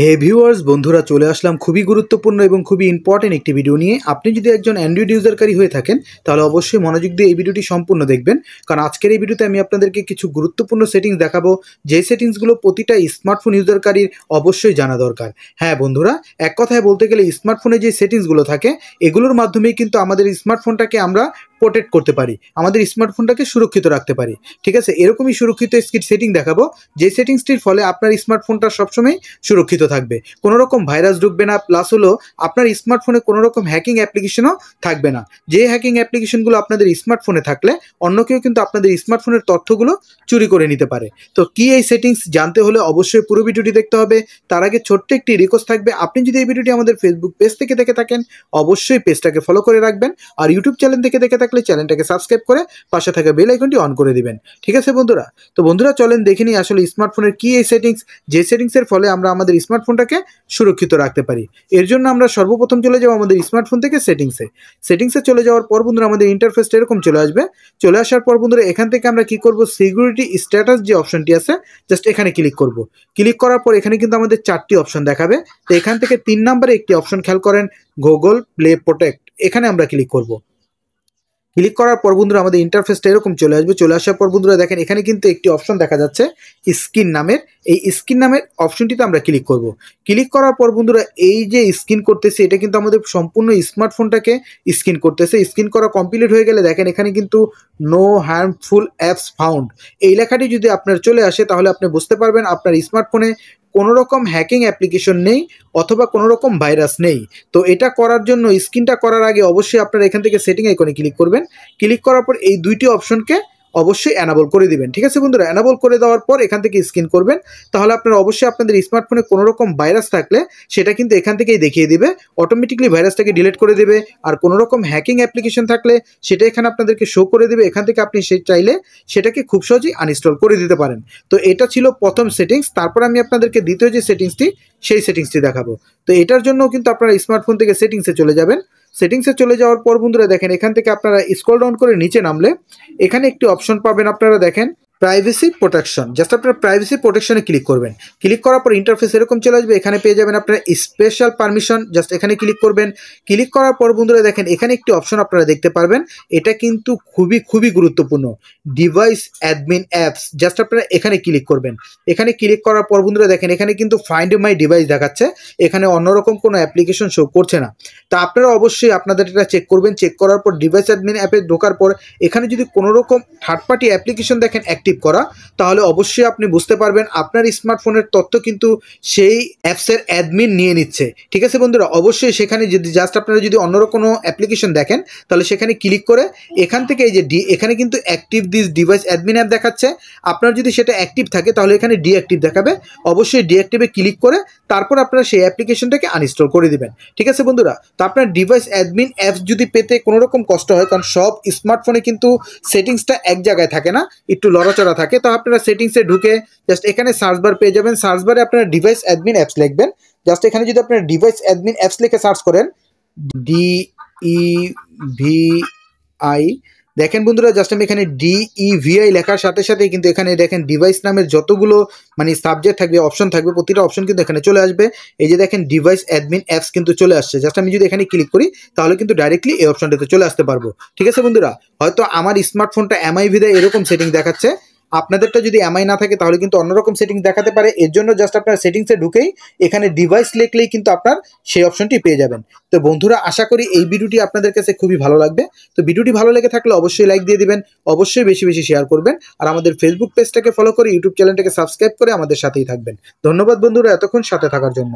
হে viewers বন্ধুরা চলে আসলাম খুবই গুরুত্বপূর্ণ এবং খুবই ইম্পর্টেন্ট একটি ভিডিও নিয়ে আপনি যদি একজন অ্যান্ড্রয়েড ইউজারকারী হয়ে থাকেন তাহলে অবশ্যই মনোযোগ দিয়ে এই ভিডিওটি সম্পূর্ণ দেখবেন কারণ আজকের এই ভিডিওতে আমি আপনাদেরকে কিছু গুরুত্বপূর্ণ সেটিংস দেখাবো যে সেটিংসগুলো প্রতিটা স্মার্টফোন ইউজারকারীর অবশ্যই জানা দরকার হ্যাঁ বন্ধুরা এক কথায় বলতে গেলে স্মার্টফোনে যে সেটিংসগুলো থাকে এগুলোর মাধ্যমেই কিন্তু আমাদের স্মার্টফোনটাকে আমরা প্রোটেক্ট করতে পারি আমাদের স্মার্টফোনটাকে সুরক্ষিত রাখতে পারি ঠিক আছে এরকমই সুরক্ষিত স্কিট সেটিং দেখাবো যে সেটিংসটির ফলে আপনার স্মার্টফোনটা সবসময় সুরক্ষিত থাকবে কোনো রকম ভাইরাস ঢুকবে না প্লাস হলো আপনার স্মার্টফোনে কোনো রকম হ্যাকিং অ্যাপ্লিকেশনও থাকবে না যে হ্যাকিং অ্যাপ্লিকেশনগুলো আপনাদের স্মার্টফোনে থাকলে অন্য কেউ কিন্তু আপনাদের স্মার্টফোনের তথ্যগুলো চুরি করে নিতে পারে তো কি এই সেটিংস জানতে হলে অবশ্যই পুরো ভিডিওটি দেখতে হবে তার আগে ছোট্ট একটি রিকোয়েস্ট থাকবে আপনি যদি এই ভিডিওটি আমাদের ফেসবুক পেজ থেকে দেখে থাকেন অবশ্যই পেজটাকে ফলো করে রাখবেন আর ইউটিউব চ্যানেল থেকে দেখে থাকেন থাকলে চ্যানেলটাকে সাবস্ক্রাইব করে পাশে থাকা বেল আইকনটি অন করে দিবেন ঠিক আছে বন্ধুরা তো বন্ধুরা চলেন দেখে নিই আসলে স্মার্টফোনের কী এই সেটিংস যে সেটিংসের ফলে আমরা আমাদের স্মার্টফোনটাকে সুরক্ষিত রাখতে পারি এর জন্য আমরা সর্বপ্রথম চলে যাবো আমাদের স্মার্টফোন থেকে সেটিংসে সেটিংসে চলে যাওয়ার পর বন্ধুরা আমাদের ইন্টারফেসটা এরকম চলে আসবে চলে আসার পর বন্ধুরা এখান থেকে আমরা কি করব সিকিউরিটি স্ট্যাটাস যে অপশনটি আছে জাস্ট এখানে ক্লিক করব ক্লিক করার পর এখানে কিন্তু আমাদের চারটি অপশন দেখাবে তো এখান থেকে তিন নাম্বারে একটি অপশন খেয়াল করেন গুগল প্লে প্রোটেক্ট এখানে আমরা ক্লিক করব ক্লিক করার পর বন্ধুরা আমাদের ইন্টারফেসটা এরকম চলে আসবে চলে আসার পর বন্ধুরা দেখেন এখানে কিন্তু একটি অপশন দেখা যাচ্ছে স্কিন নামের এই স্কিন নামের অপশনটিতে আমরা ক্লিক করব ক্লিক করার পর বন্ধুরা এই যে স্কিন করতেছে এটা কিন্তু আমাদের সম্পূর্ণ স্মার্টফোনটাকে স্কিন করতেছে স্ক্রিন করা কমপ্লিট হয়ে গেলে দেখেন এখানে কিন্তু নো হার্মফুল অ্যাপস ফাউন্ড এই লেখাটি যদি আপনার চলে আসে তাহলে আপনি বুঝতে পারবেন আপনার স্মার্টফোনে কোনো রকম হ্যাকিং অ্যাপ্লিকেশন নেই অথবা কোনো রকম ভাইরাস নেই তো এটা করার জন্য স্ক্রিনটা করার আগে অবশ্যই আপনারা এখান থেকে সেটিং আইকনে ক্লিক করবেন ক্লিক করার পর এই দুইটি অপশনকে অবশ্যই অ্যানাবল করে দিবেন ঠিক আছে বন্ধুরা অ্যানাবল করে দেওয়ার পর এখান থেকে স্ক্রিন করবেন তাহলে আপনারা অবশ্যই আপনাদের স্মার্টফোনে কোনো রকম ভাইরাস থাকলে সেটা কিন্তু এখান থেকেই দেখিয়ে দিবে অটোমেটিকলি ভাইরাসটাকে ডিলিট করে দেবে আর কোনো রকম হ্যাকিং অ্যাপ্লিকেশন থাকলে সেটা এখানে আপনাদেরকে শো করে দেবে এখান থেকে আপনি সে চাইলে সেটাকে খুব সহজেই আনইনস্টল করে দিতে পারেন তো এটা ছিল প্রথম সেটিংস তারপর আমি আপনাদেরকে দ্বিতীয় যে সেটিংসটি সেই সেটিংসটি দেখাবো তো এটার জন্য কিন্তু আপনারা স্মার্টফোন থেকে সেটিংসে চলে যাবেন সেটিংসে চলে যাওয়ার পর বন্ধুরা দেখেন এখান থেকে আপনারা স্ক্রল ডাউন করে নিচে নামলে এখানে একটি অপশন পাবেন আপনারা দেখেন প্রাইভেসি প্রোটেকশন জাস্ট আপনার প্রাইভেসি প্রোটেকশনে ক্লিক করবেন ক্লিক করার পর ইন্টারফেস এরকম চলে আসবে এখানে পেয়ে যাবেন আপনার স্পেশাল পারমিশন জাস্ট এখানে ক্লিক করবেন ক্লিক করার পর বন্ধুরা দেখেন এখানে একটি অপশন আপনারা দেখতে পারবেন এটা কিন্তু খুবই খুবই গুরুত্বপূর্ণ ডিভাইস অ্যাডমিন অ্যাপস জাস্ট আপনারা এখানে ক্লিক করবেন এখানে ক্লিক করার পর বন্ধুরা দেখেন এখানে কিন্তু ফাইন্ড মাই ডিভাইস দেখাচ্ছে এখানে অন্যরকম কোনো অ্যাপ্লিকেশন শো করছে না তা আপনারা অবশ্যই আপনাদের এটা চেক করবেন চেক করার পর ডিভাইস অ্যাডমিন অ্যাপে ঢোকার পর এখানে যদি কোনোরকম থার্ড পার্টি অ্যাপ্লিকেশন দেখেন অ্যাক্টিভ অ্যাক্টিভ করা তাহলে অবশ্যই আপনি বুঝতে পারবেন আপনার স্মার্টফোনের তথ্য কিন্তু সেই অ্যাপসের অ্যাডমিন নিয়ে নিচ্ছে ঠিক আছে বন্ধুরা অবশ্যই সেখানে যদি জাস্ট আপনারা যদি অন্য কোনো অ্যাপ্লিকেশন দেখেন তাহলে সেখানে ক্লিক করে এখান থেকে এই যে ডি এখানে কিন্তু active this device admin app দেখাচ্ছে আপনার যদি সেটা অ্যাক্টিভ থাকে তাহলে এখানে ডিঅ্যাক্টিভ দেখাবে অবশ্যই ডিঅ্যাক্টিভে ক্লিক করে তারপর আপনারা সেই অ্যাপ্লিকেশনটাকে আনইনস্টল করে দেবেন ঠিক আছে বন্ধুরা তো আপনার ডিভাইস অ্যাডমিন অ্যাপস যদি পেতে কোনোরকম কষ্ট হয় কারণ সব স্মার্টফোনে কিন্তু সেটিংসটা এক জায়গায় থাকে না একটু লড়া করা থাকে তো আপনারা সেটিংসে ঢুকে জাস্ট এখানে সার্চ বার পেয়ে যাবেন সার্চ বারে আপনারা ডিভাইস অ্যাডমিন অ্যাপস লিখবেন জাস্ট এখানে যদি আপনারা ডিভাইস অ্যাডমিন অ্যাপস লিখে সার্চ করেন ডি ই ভি আই দেখেন বন্ধুরা জাস্ট আমি এখানে ডিইভিআই e লেখার সাথে সাথে কিন্তু এখানে দেখেন ডিভাইস নামের যতগুলো মানে সাবজেক্ট থাকবে অপশন থাকবে প্রতিটা অপশন কিন্তু এখানে চলে আসবে এই যে দেখেন ডিভাইস অ্যাডমিন অ্যাপস কিন্তু চলে আসছে জাস্ট আমি যদি এখানে ক্লিক করি তাহলে কিন্তু ডাইরেক্টলি এই অপশনটাতে চলে আসতে পারবো ঠিক আছে বন্ধুরা হয়তো আমার স্মার্টফোনটা এমআইভিদে এরকম সেটিং দেখাচ্ছে আপনাদেরটা যদি এমআই না থাকে তাহলে কিন্তু অন্যরকম সেটিংস দেখাতে পারে এর জন্য জাস্ট আপনার সেটিংসে ঢুকেই এখানে ডিভাইস লিখলেই কিন্তু আপনার সেই অপশনটি পেয়ে যাবেন তো বন্ধুরা আশা করি এই ভিডিওটি আপনাদের কাছে খুবই ভালো লাগবে তো ভিডিওটি ভালো লেগে থাকলে অবশ্যই লাইক দিয়ে দিবেন অবশ্যই বেশি বেশি শেয়ার করবেন আর আমাদের ফেসবুক পেজটাকে ফলো করে ইউটিউব চ্যানেলটাকে সাবস্ক্রাইব করে আমাদের সাথেই থাকবেন ধন্যবাদ বন্ধুরা এতক্ষণ সাথে থাকার জন্য